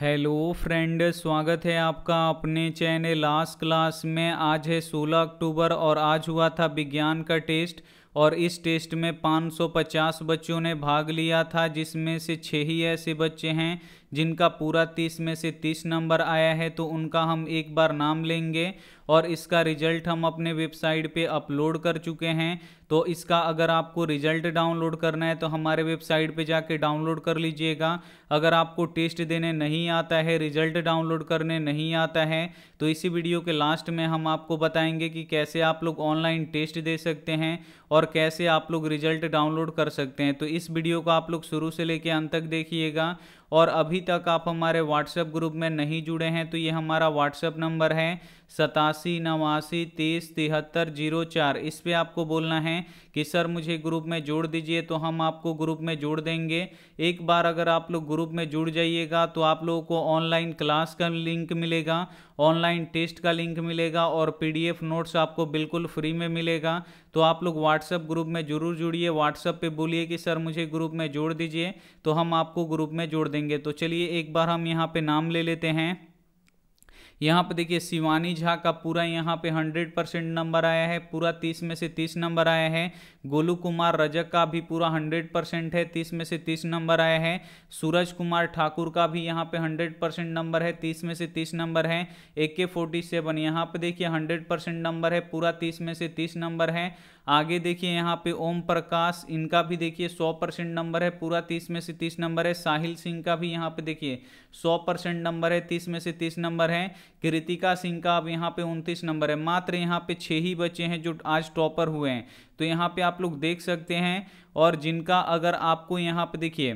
hello friend स्वागत है आपका अपने चैनल लास्ट क्लास में आज है 16 अक्टूबर और आज हुआ था विज्ञान का टेस्ट और इस टेस्ट में 550 बच्चों ने भाग लिया था जिसमें से छः ही ऐसे बच्चे हैं जिनका पूरा तीस में से तीस नंबर आया है तो उनका हम एक बार नाम लेंगे और इसका रिजल्ट हम अपने वेबसाइट पे अपलोड कर चुके हैं तो इसका अगर आपको रिजल्ट डाउनलोड करना है तो हमारे वेबसाइट पे जाके डाउनलोड कर लीजिएगा अगर आपको टेस्ट देने नहीं आता है रिजल्ट डाउनलोड करने नहीं आता है तो इसी वीडियो के लास्ट में हम आपको बताएंगे कि कैसे आप लोग ऑनलाइन टेस्ट दे सकते हैं और कैसे आप लोग रिजल्ट डाउनलोड कर सकते हैं तो इस वीडियो को आप लोग शुरू से लेकर अंत तक देखिएगा और अभी तक आप हमारे व्हाट्सएप ग्रुप में नहीं जुड़े हैं तो ये हमारा व्हाट्सएप नंबर है सतासी नवासी तीस तिहत्तर जीरो चार इस पर आपको बोलना है कि सर मुझे ग्रुप में जोड़ दीजिए तो हम आपको ग्रुप में जोड़ देंगे एक बार अगर आप लोग ग्रुप में जुड़ जाइएगा तो आप लोगों को ऑनलाइन क्लास का लिंक मिलेगा ऑनलाइन टेस्ट का लिंक मिलेगा और पीडीएफ नोट्स आपको बिल्कुल फ्री में मिलेगा तो आप लोग व्हाट्सएप ग्रुप में जरूर जुड़िए व्हाट्सएप पर बोलिए कि सर मुझे ग्रुप में जोड़ दीजिए तो हम आपको ग्रुप में जोड़ देंगे देंगे तो चलिए एक बार हम यहाँ पे नाम ले लेते हैं यहाँ पे देखिए शिवानी झा का पूरा यहाँ पे 100 परसेंट नंबर आया है पूरा 30 में से 30 नंबर आया है गोलू कुमार रजक का भी पूरा 100 परसेंट है 30 में से 30 नंबर आया है सूरज कुमार ठाकुर का भी यहाँ पे 100 परसेंट नंबर है 30 में से 30 नंबर है ए के फोर्टी सेवन यहाँ पे देखिए 100 परसेंट नंबर है पूरा 30 में से 30 नंबर है आगे देखिए यहाँ पे ओम प्रकाश इनका भी देखिए सौ परसेंट नंबर है पूरा तीस में से तीस नंबर है साहिल सिंह का भी यहाँ पे देखिए सौ परसेंट नंबर है तीस में से तीस नंबर है कृतिका सिंह का अब यहाँ पे उनतीस नंबर है मात्र यहाँ पे छः ही बच्चे हैं जो आज टॉपर हुए हैं तो यहाँ पे आप लोग देख सकते हैं और जिनका अगर आपको यहाँ पे देखिए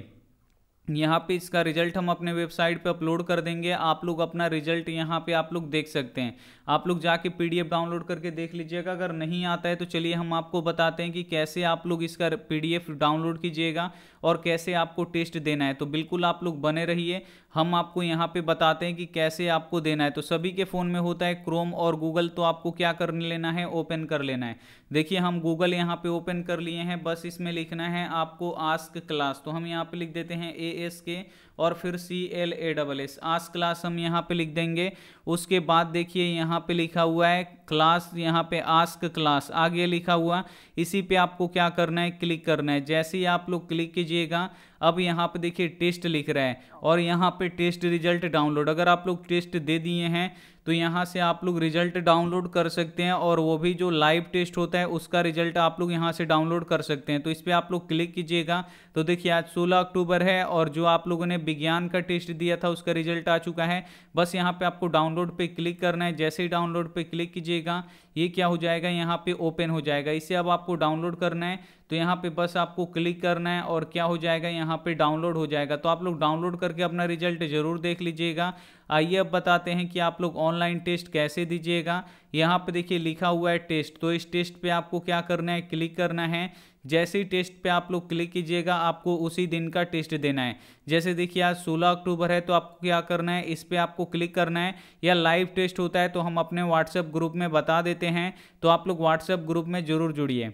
यहाँ पे इसका रिजल्ट हम अपने वेबसाइट पे अपलोड कर देंगे आप लोग अपना रिजल्ट यहाँ पे आप लोग देख सकते हैं आप लोग जाके पीडीएफ डाउनलोड करके देख लीजिएगा अगर नहीं आता है तो चलिए हम आपको बताते हैं कि कैसे आप लोग इसका पीडीएफ डाउनलोड कीजिएगा और कैसे आपको टेस्ट देना है तो बिल्कुल आप लोग बने रहिए हम आपको यहाँ पर बताते हैं कि कैसे आपको देना है तो सभी के फ़ोन में होता है क्रोम और गूगल तो आपको क्या कर लेना है ओपन कर लेना है देखिए हम गूगल यहाँ पर ओपन कर लिए हैं बस इसमें लिखना है आपको आस्क क्लास तो हम यहाँ पर लिख देते हैं ए एस के और फिर C L A double S आज क्लास हम यहाँ पे लिख देंगे उसके बाद देखिए यहाँ पे लिखा हुआ है क्लास यहाँ पे आस्क क्लास आगे लिखा हुआ इसी पे आपको क्या करना है क्लिक करना है जैसे ही आप लोग क्लिक कीजिएगा अब यहाँ पे देखिए टेस्ट लिख रहा है और यहाँ पे टेस्ट रिजल्ट डाउनलोड अगर आप लोग टेस्ट दे दिए हैं तो यहाँ से आप लोग रिजल्ट डाउनलोड कर सकते हैं और वो भी जो लाइव टेस्ट होता है उसका रिजल्ट आप लोग यहाँ से डाउनलोड कर सकते हैं तो इस पर आप लोग क्लिक कीजिएगा तो देखिए आज 16 अक्टूबर है और जो आप लोगों ने विज्ञान का टेस्ट दिया था उसका रिजल्ट आ चुका है बस यहाँ पे आपको डाउनलोड पे क्लिक करना है जैसे ही डाउनलोड पर क्लिक कीजिए कीजिएगा ये क्या हो जाएगा यहाँ पे ओपन हो जाएगा इसे अब आपको डाउनलोड करना है तो यहाँ पे बस आपको क्लिक करना है और क्या हो जाएगा यहाँ पे डाउनलोड हो जाएगा तो आप लोग डाउनलोड करके अपना रिजल्ट ज़रूर देख लीजिएगा आइए अब बताते हैं कि आप लोग ऑनलाइन टेस्ट कैसे दीजिएगा यहाँ पे देखिए लिखा हुआ है टेस्ट तो इस टेस्ट पे आपको क्या करना है क्लिक करना है जैसे ही टेस्ट पे आप लोग क्लिक कीजिएगा आपको उसी दिन का टेस्ट देना है जैसे देखिए आज 16 अक्टूबर है तो आपको क्या करना है इस पर आपको क्लिक करना है या लाइव टेस्ट होता है तो हम अपने व्हाट्सएप ग्रुप में बता देते हैं तो आप लोग व्हाट्सएप ग्रुप में ज़रूर जुड़िए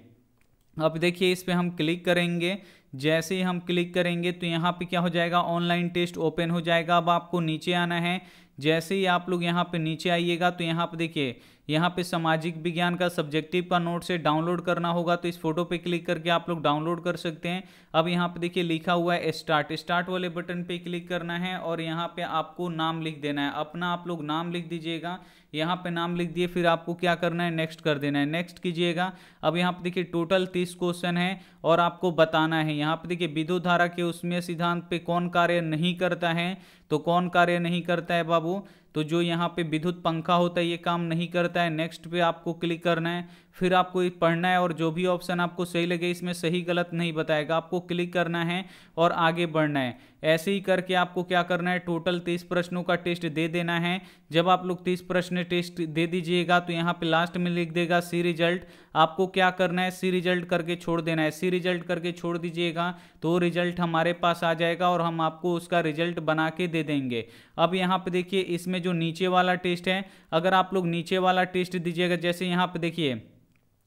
अब देखिए इस पर हम क्लिक करेंगे जैसे ही हम क्लिक करेंगे तो यहाँ पे क्या हो जाएगा ऑनलाइन टेस्ट ओपन हो जाएगा अब आपको नीचे आना है जैसे ही आप लोग यहाँ पे नीचे आइएगा तो यहाँ पे देखिए यहाँ पे सामाजिक विज्ञान का सब्जेक्टिव का नोट से डाउनलोड करना होगा तो इस फोटो पे क्लिक करके आप लोग डाउनलोड कर सकते हैं अब यहाँ पे देखिए लिखा हुआ है स्टार्ट स्टार्ट वाले बटन पे क्लिक करना है और यहाँ पे आपको नाम लिख देना है अपना आप लोग नाम लिख दीजिएगा यहाँ पे नाम लिख दिए फिर आपको क्या करना है नेक्स्ट कर देना है नेक्स्ट कीजिएगा अब यहाँ पे देखिए टोटल तीस क्वेश्चन है और आपको बताना है यहाँ पर देखिए विद्युत धारा के उसमें सिद्धांत पे कौन कार्य नहीं करता है तो कौन कार्य नहीं करता है बाबू तो जो यहाँ पे विद्युत पंखा होता है ये काम नहीं करता है नेक्स्ट पे आपको क्लिक करना है फिर आपको ये पढ़ना है और जो भी ऑप्शन आपको सही लगे इसमें सही गलत नहीं बताएगा आपको क्लिक करना है और आगे बढ़ना है ऐसे ही करके आपको क्या करना है टोटल तीस प्रश्नों का टेस्ट दे देना है जब आप लोग तीस प्रश्न टेस्ट दे दीजिएगा तो यहाँ पर लास्ट में लिख देगा सी रिजल्ट आपको क्या करना है सी रिजल्ट करके छोड़ देना है सी रिजल्ट करके छोड़ दीजिएगा तो रिजल्ट हमारे पास आ जाएगा और हम आपको उसका रिजल्ट बना के दे देंगे अब यहाँ पर देखिए इसमें में जो नीचे वाला टेस्ट है अगर आप लोग नीचे वाला टेस्ट दीजिएगा जैसे यहाँ पे देखिए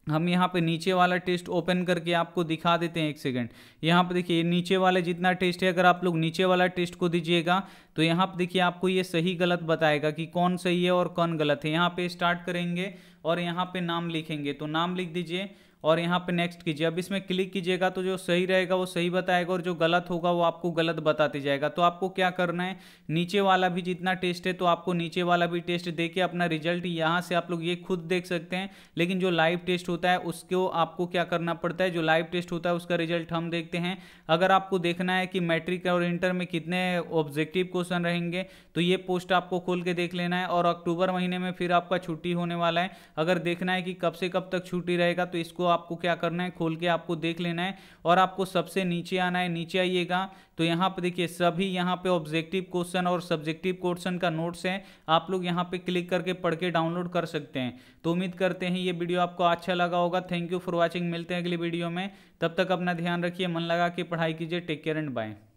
हम यहाँ पे नीचे वाला टेस्ट ओपन करके आपको दिखा देते हैं एक सेकंड यहाँ पे देखिए नीचे वाले जितना टेस्ट है अगर आप लोग नीचे वाला टेस्ट को दीजिएगा तो यहाँ पे देखिए आपको ये सही गलत बताएगा कि कौन सही है और कौन गलत है यहाँ पे स्टार्ट करेंगे और यहाँ पे नाम लिखेंगे तो नाम लिख दीजिए और यहाँ पे नेक्स्ट कीजिए अब इसमें क्लिक कीजिएगा तो जो सही रहेगा वो सही बताएगा और जो गलत होगा वो आपको गलत बताते जाएगा तो आपको क्या करना है नीचे वाला भी जितना टेस्ट है तो आपको नीचे वाला भी टेस्ट दे के अपना रिजल्ट यहाँ से आप लोग ये खुद देख सकते हैं लेकिन जो लाइव टेस्ट होता है उसको आपको क्या करना पड़ता है जो लाइव टेस्ट होता है उसका रिजल्ट हम देखते हैं अगर आपको देखना है कि मैट्रिक और इंटर में कितने ऑब्जेक्टिव क्वेश्चन रहेंगे तो ये पोस्ट आपको खोल के देख लेना है और अक्टूबर महीने में फिर आपका छुट्टी होने वाला है अगर देखना है कि कब से कब तक छुट्टी रहेगा तो इसको आपको क्या करना है खोल के आपको देख लेना है और आपको सबसे नीचे आना है नीचे आइएगा तो यहाँ पर देखिए सभी यहाँ पे ऑब्जेक्टिव क्वेश्चन और सब्जेक्टिव क्वेश्चन का नोट्स हैं आप लोग यहाँ पे क्लिक करके पढ़ के डाउनलोड कर सकते हैं तो उम्मीद करते हैं ये वीडियो आपको अच्छा लगा होगा थैंक यू फॉर वॉचिंग मिलते हैं अगली वीडियो में तब तक अपना ध्यान रखिए मन लगा के पढ़ाई कीजिए टेक केयर एंड बाय